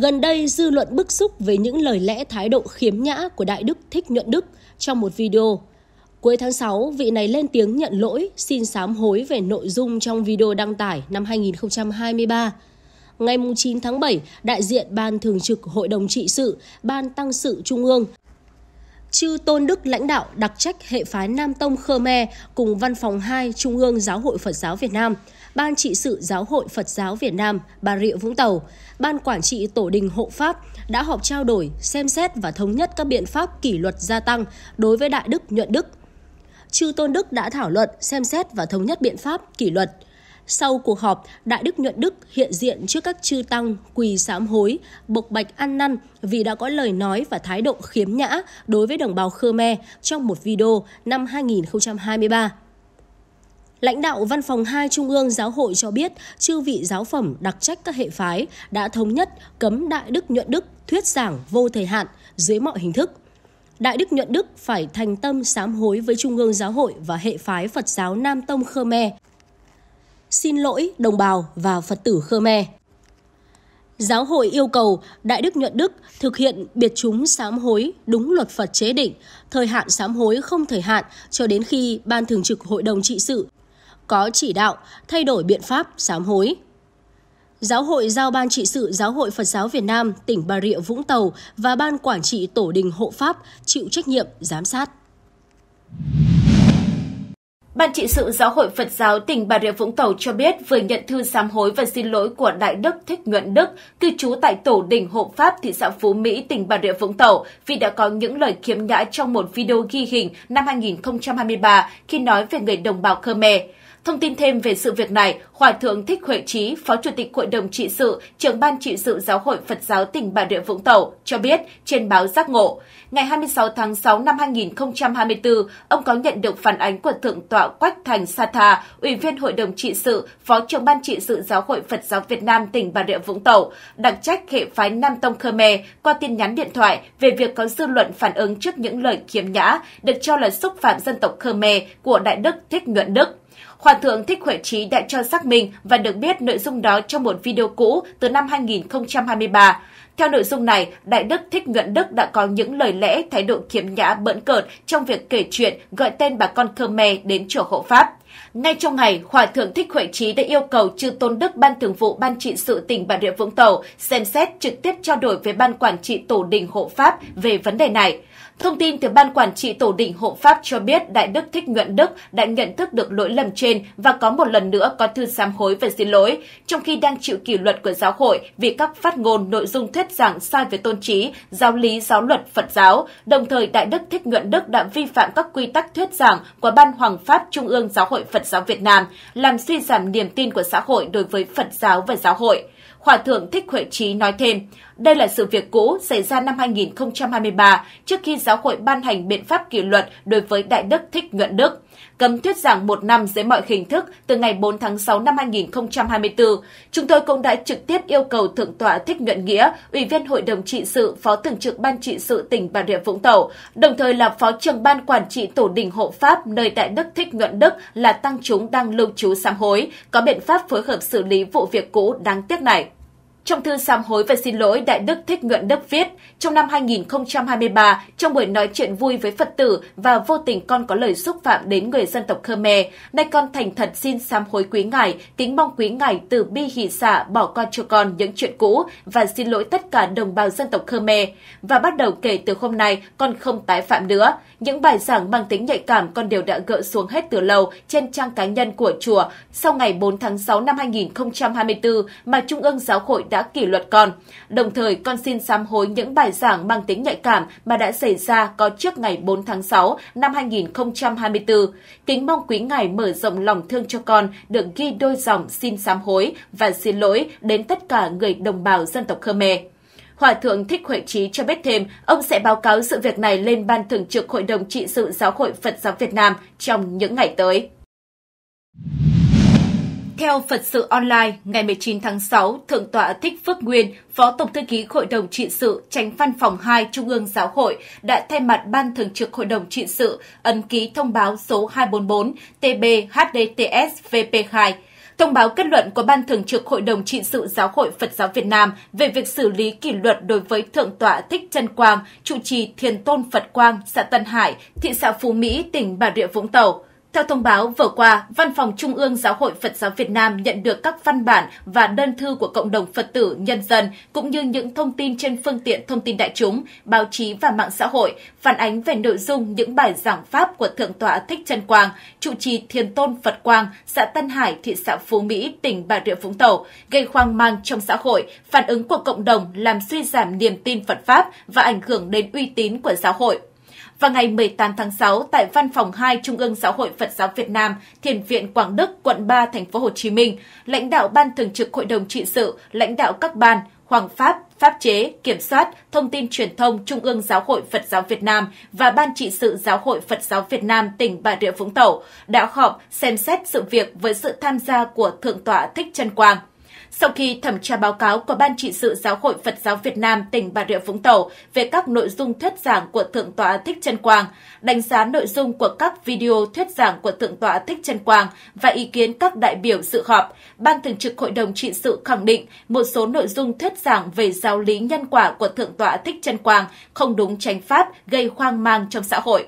Gần đây, dư luận bức xúc về những lời lẽ thái độ khiếm nhã của Đại Đức Thích Nhuận Đức trong một video. Cuối tháng 6, vị này lên tiếng nhận lỗi, xin sám hối về nội dung trong video đăng tải năm 2023. Ngày 9 tháng 7, đại diện Ban Thường trực Hội đồng Trị sự, Ban Tăng sự Trung ương Chư Tôn Đức lãnh đạo đặc trách hệ phái Nam Tông Khmer cùng Văn phòng 2 Trung ương Giáo hội Phật giáo Việt Nam, Ban trị sự Giáo hội Phật giáo Việt Nam Bà Rịa Vũng Tàu, Ban quản trị Tổ đình Hộ Pháp đã họp trao đổi, xem xét và thống nhất các biện pháp kỷ luật gia tăng đối với Đại Đức Nhuận Đức. Chư Tôn Đức đã thảo luận, xem xét và thống nhất biện pháp kỷ luật – sau cuộc họp, Đại Đức Nhuận Đức hiện diện trước các chư tăng quỳ sám hối, bộc bạch ăn năn vì đã có lời nói và thái độ khiếm nhã đối với đồng bào Khmer trong một video năm 2023. Lãnh đạo Văn phòng 2 Trung ương Giáo hội cho biết, chư vị giáo phẩm đặc trách các hệ phái đã thống nhất cấm Đại Đức Nhuận Đức thuyết giảng vô thời hạn dưới mọi hình thức. Đại Đức Nhuận Đức phải thành tâm sám hối với Trung ương Giáo hội và hệ phái Phật giáo Nam Tông Khmer xin lỗi đồng bào và Phật tử Khmer. Giáo hội yêu cầu Đại Đức Nhuận Đức thực hiện biệt chúng sám hối đúng luật Phật chế định, thời hạn sám hối không thời hạn cho đến khi Ban Thường trực Hội đồng Trị sự có chỉ đạo thay đổi biện pháp sám hối. Giáo hội giao Ban trị sự Giáo hội Phật giáo Việt Nam tỉnh Bà Rịa Vũng Tàu và Ban Quản trị Tổ đình Hộ Pháp chịu trách nhiệm giám sát. Ban trị sự Giáo hội Phật giáo tỉnh Bà Rịa Vũng Tàu cho biết vừa nhận thư sám hối và xin lỗi của Đại Đức Thích Nhuận Đức, cư trú tại Tổ đình Hộ Pháp, thị xã Phú Mỹ, tỉnh Bà Rịa Vũng Tàu vì đã có những lời khiếm nhã trong một video ghi hình năm 2023 khi nói về người đồng bào Khmer. Thông tin thêm về sự việc này, Hòa thượng Thích Huệ Trí, Phó Chủ tịch Hội đồng trị sự, trưởng ban trị sự Giáo hội Phật giáo tỉnh Bà Rịa Vũng Tàu cho biết trên báo Giác Ngộ, ngày 26 tháng 6 năm 2024, ông có nhận được phản ánh của Thượng tọa Quách Thành Sa Tha, Ủy viên Hội đồng trị sự, Phó trưởng ban trị sự Giáo hội Phật giáo Việt Nam tỉnh Bà Rịa Vũng Tàu, đặc trách hệ phái Nam Tông Khmer qua tin nhắn điện thoại về việc có dư luận phản ứng trước những lời khiếm nhã được cho là xúc phạm dân tộc Khmer của Đại đức Thích Nhuận Đức. Hòa thượng Thích Huệ Trí đã cho xác minh và được biết nội dung đó trong một video cũ từ năm 2023. Theo nội dung này, Đại Đức Thích Nhuận Đức đã có những lời lẽ thái độ khiếm nhã bỡn cợt trong việc kể chuyện gọi tên bà con Khmer đến chùa hộ Pháp. Ngay trong ngày, Hòa thượng Thích Huệ Trí đã yêu cầu Chư Tôn Đức Ban Thường vụ Ban trị sự tỉnh Bà Rịa Vũng Tàu xem xét trực tiếp trao đổi với Ban Quản trị Tổ đình Hộ Pháp về vấn đề này. Thông tin từ Ban Quản trị Tổ đình Hộ Pháp cho biết Đại Đức Thích Nhuận Đức đã nhận thức được lỗi lầm trên và có một lần nữa có thư sám hối và xin lỗi, trong khi đang chịu kỷ luật của giáo hội vì các phát ngôn nội dung thuyết giảng sai về tôn trí, giáo lý, giáo luật, Phật giáo. Đồng thời, Đại Đức Thích Nhuận Đức đã vi phạm các quy tắc thuyết giảng của Ban Hoàng Pháp Trung ương Giáo hội hội Phật giáo Việt Nam, làm suy giảm niềm tin của xã hội đối với Phật giáo và giáo hội. Hòa thượng Thích Huệ Trí nói thêm, đây là sự việc cũ xảy ra năm 2023 trước khi giáo hội ban hành biện pháp kỷ luật đối với Đại đức Thích Nhuận Đức. Cấm thuyết giảng một năm dưới mọi hình thức từ ngày 4 tháng 6 năm 2024. Chúng tôi cũng đã trực tiếp yêu cầu Thượng tọa Thích Nhuận Nghĩa, Ủy viên Hội đồng trị sự, Phó Thường trực Ban trị sự tỉnh Bà Rịa Vũng Tàu, đồng thời là Phó trưởng Ban Quản trị Tổ đình Hộ Pháp nơi tại Đức Thích Nhuận Đức là tăng chúng đang lưu trú sám hối, có biện pháp phối hợp xử lý vụ việc cũ đáng tiếc này. Trong thư sám hối và xin lỗi, Đại Đức Thích nguyện Đức viết, trong năm 2023, trong buổi nói chuyện vui với Phật tử và vô tình con có lời xúc phạm đến người dân tộc Khmer, nay con thành thật xin sám hối quý ngài, kính mong quý ngài từ bi hỷ xả bỏ con cho con những chuyện cũ và xin lỗi tất cả đồng bào dân tộc Khmer. Và bắt đầu kể từ hôm nay, con không tái phạm nữa. Những bài giảng mang tính nhạy cảm con đều đã gỡ xuống hết từ lâu trên trang cá nhân của chùa sau ngày 4 tháng 6 năm 2024 mà Trung ương Giáo hội đã đã kỷ luật con. Đồng thời, con xin sám hối những bài giảng mang tính nhạy cảm mà đã xảy ra có trước ngày 4 tháng 6 năm 2024. Kính mong quý ngài mở rộng lòng thương cho con được ghi đôi dòng xin sám hối và xin lỗi đến tất cả người đồng bào dân tộc Khmer. Hòa thượng Thích Huệ Trí cho biết thêm, ông sẽ báo cáo sự việc này lên Ban Thường trực Hội đồng Trị sự Giáo hội Phật giáo Việt Nam trong những ngày tới. Theo Phật sự Online, ngày 19 tháng 6, Thượng tọa Thích Phước Nguyên, Phó Tổng Thư ký Hội đồng Trị sự, tránh văn phòng 2 Trung ương Giáo hội đã thay mặt Ban Thường trực Hội đồng Trị sự ấn ký thông báo số 244 TB HDTS VP2 thông báo kết luận của Ban Thường trực Hội đồng Trị sự Giáo hội Phật giáo Việt Nam về việc xử lý kỷ luật đối với Thượng tọa Thích Trân Quang, trụ trì Thiền Tôn Phật Quang, xã Tân Hải, thị xã Phú Mỹ, tỉnh Bà Rịa Vũng Tàu. Theo thông báo vừa qua, Văn phòng Trung ương Giáo hội Phật giáo Việt Nam nhận được các văn bản và đơn thư của cộng đồng Phật tử, nhân dân, cũng như những thông tin trên phương tiện thông tin đại chúng, báo chí và mạng xã hội, phản ánh về nội dung những bài giảng pháp của Thượng tọa Thích chân Quang, trụ trì Thiền Tôn Phật Quang, xã Tân Hải, thị xã Phú Mỹ, tỉnh Bà Rịa Vũng Tàu, gây hoang mang trong xã hội, phản ứng của cộng đồng làm suy giảm niềm tin Phật Pháp và ảnh hưởng đến uy tín của giáo hội và ngày 18 tháng 6 tại Văn phòng 2 Trung ương Giáo hội Phật giáo Việt Nam, Thiền viện Quảng Đức, quận 3, thành phố Hồ Chí Minh, lãnh đạo Ban Thường trực Hội đồng trị sự, lãnh đạo các ban, Hoàng Pháp, Pháp chế, Kiểm soát, Thông tin Truyền thông Trung ương Giáo hội Phật giáo Việt Nam và Ban trị sự Giáo hội Phật giáo Việt Nam tỉnh Bà Rịa Vũng Tàu đã họp xem xét sự việc với sự tham gia của Thượng tọa Thích Trân Quang sau khi thẩm tra báo cáo của Ban trị sự Giáo hội Phật giáo Việt Nam tỉnh Bà Rịa Vũng Tàu về các nội dung thuyết giảng của Thượng tọa Thích Trân Quang, đánh giá nội dung của các video thuyết giảng của Thượng tọa Thích Trân Quang và ý kiến các đại biểu dự họp, Ban Thường trực Hội đồng trị sự khẳng định một số nội dung thuyết giảng về giáo lý nhân quả của Thượng tọa Thích Trân Quang không đúng tránh pháp gây hoang mang trong xã hội.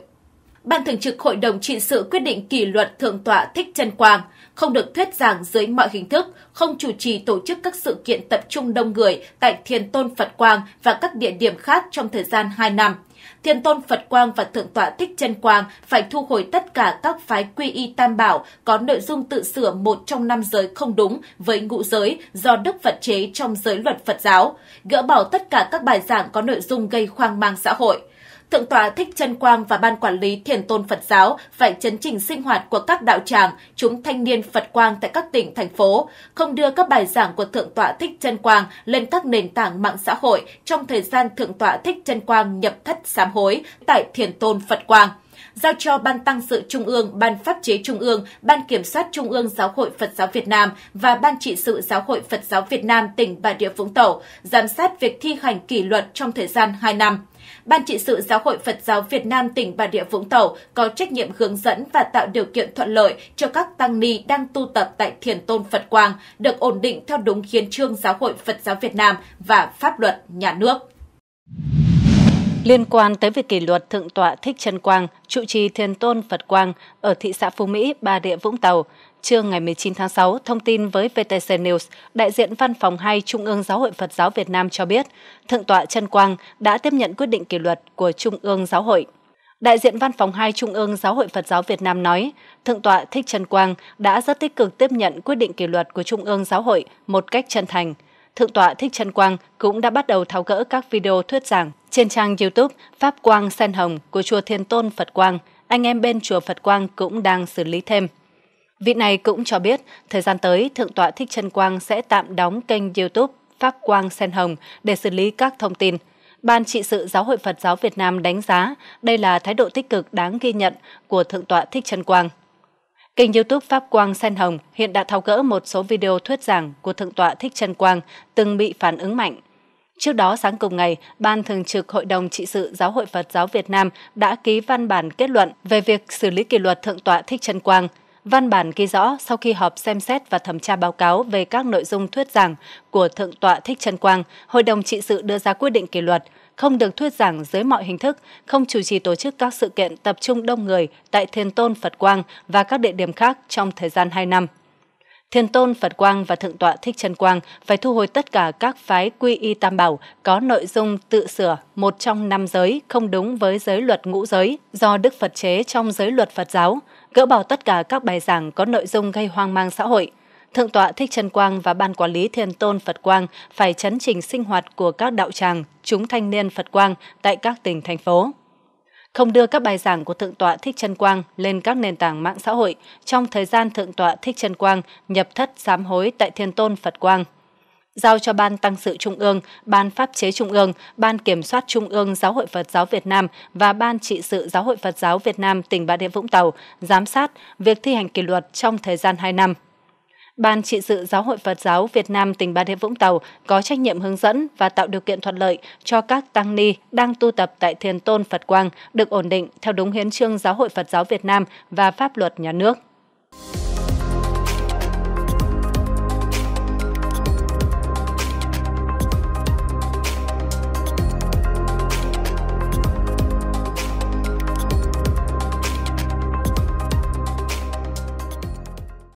Ban Thường trực Hội đồng trị sự quyết định kỷ luật Thượng tọa Thích Trần Quang, không được thuyết giảng dưới mọi hình thức, không chủ trì tổ chức các sự kiện tập trung đông người tại Thiền Tôn Phật Quang và các địa điểm khác trong thời gian 2 năm. Thiền Tôn Phật Quang và Thượng tọa Thích Chân Quang phải thu hồi tất cả các phái quy y tam bảo có nội dung tự sửa một trong năm giới không đúng với ngũ giới do Đức Phật chế trong giới luật Phật giáo, gỡ bỏ tất cả các bài giảng có nội dung gây hoang mang xã hội. Thượng tọa Thích Trân Quang và Ban Quản lý Thiền Tôn Phật Giáo phải chấn chỉnh sinh hoạt của các đạo tràng, chúng thanh niên Phật Quang tại các tỉnh, thành phố, không đưa các bài giảng của Thượng tọa Thích Trân Quang lên các nền tảng mạng xã hội trong thời gian Thượng tọa Thích Trân Quang nhập thất sám hối tại Thiền Tôn Phật Quang giao cho Ban Tăng sự Trung ương, Ban Pháp chế Trung ương, Ban Kiểm soát Trung ương Giáo hội Phật giáo Việt Nam và Ban trị sự Giáo hội Phật giáo Việt Nam tỉnh Bà Rịa Vũng Tàu giám sát việc thi hành kỷ luật trong thời gian 2 năm. Ban trị sự Giáo hội Phật giáo Việt Nam tỉnh Bà Rịa Vũng Tàu có trách nhiệm hướng dẫn và tạo điều kiện thuận lợi cho các tăng ni đang tu tập tại Thiền Tôn Phật Quang được ổn định theo đúng hiến trương Giáo hội Phật giáo Việt Nam và pháp luật nhà nước. Liên quan tới việc kỷ luật Thượng tọa Thích Trân Quang, trụ trì Thiền Tôn Phật Quang ở thị xã Phú Mỹ, Bà Địa Vũng Tàu, trưa ngày 19 tháng 6, thông tin với VTC News, đại diện Văn phòng 2 Trung ương Giáo hội Phật giáo Việt Nam cho biết, Thượng tọa Trân Quang đã tiếp nhận quyết định kỷ luật của Trung ương Giáo hội. Đại diện Văn phòng 2 Trung ương Giáo hội Phật giáo Việt Nam nói, Thượng tọa Thích Trân Quang đã rất tích cực tiếp nhận quyết định kỷ luật của Trung ương Giáo hội một cách chân thành – Thượng tọa Thích Trân Quang cũng đã bắt đầu tháo gỡ các video thuyết giảng trên trang YouTube Pháp Quang Sen Hồng của Chùa Thiên Tôn Phật Quang. Anh em bên Chùa Phật Quang cũng đang xử lý thêm. Vị này cũng cho biết, thời gian tới, Thượng tọa Thích Trân Quang sẽ tạm đóng kênh YouTube Pháp Quang Sen Hồng để xử lý các thông tin. Ban trị sự Giáo hội Phật giáo Việt Nam đánh giá đây là thái độ tích cực đáng ghi nhận của Thượng tọa Thích Trân Quang. Kênh YouTube Pháp Quang Sen Hồng hiện đã tháo gỡ một số video thuyết giảng của Thượng tọa Thích Trân Quang từng bị phản ứng mạnh. Trước đó sáng cùng ngày, Ban Thường trực Hội đồng Trị sự Giáo hội Phật giáo Việt Nam đã ký văn bản kết luận về việc xử lý kỷ luật Thượng tọa Thích Trân Quang. Văn bản ghi rõ sau khi họp xem xét và thẩm tra báo cáo về các nội dung thuyết giảng của Thượng tọa Thích Trân Quang, Hội đồng Trị sự đưa ra quyết định kỷ luật – không được thuyết giảng dưới mọi hình thức, không chủ trì tổ chức các sự kiện tập trung đông người tại thiền Tôn Phật Quang và các địa điểm khác trong thời gian 2 năm. Thiền Tôn Phật Quang và Thượng tọa Thích Trân Quang phải thu hồi tất cả các phái quy y tam bảo có nội dung tự sửa một trong năm giới không đúng với giới luật ngũ giới do Đức Phật chế trong giới luật Phật giáo, gỡ bỏ tất cả các bài giảng có nội dung gây hoang mang xã hội – Thượng tọa Thích Trân Quang và Ban Quản lý Thiền Tôn Phật Quang phải chấn chỉnh sinh hoạt của các đạo tràng, chúng thanh niên Phật Quang tại các tỉnh, thành phố. Không đưa các bài giảng của Thượng tọa Thích Trân Quang lên các nền tảng mạng xã hội trong thời gian Thượng tọa Thích Trân Quang nhập thất sám hối tại Thiền Tôn Phật Quang giao cho Ban Tăng sự Trung ương, Ban Pháp chế Trung ương, Ban Kiểm soát Trung ương Giáo hội Phật giáo Việt Nam và Ban Trị sự Giáo hội Phật giáo Việt Nam tỉnh Bà Rịa Vũng Tàu giám sát việc thi hành kỷ luật trong thời gian 2 năm. Ban trị sự Giáo hội Phật giáo Việt Nam tỉnh Bà Rịa Vũng Tàu có trách nhiệm hướng dẫn và tạo điều kiện thuận lợi cho các tăng ni đang tu tập tại Thiền Tôn Phật Quang được ổn định theo đúng hiến trương Giáo hội Phật giáo Việt Nam và pháp luật nhà nước.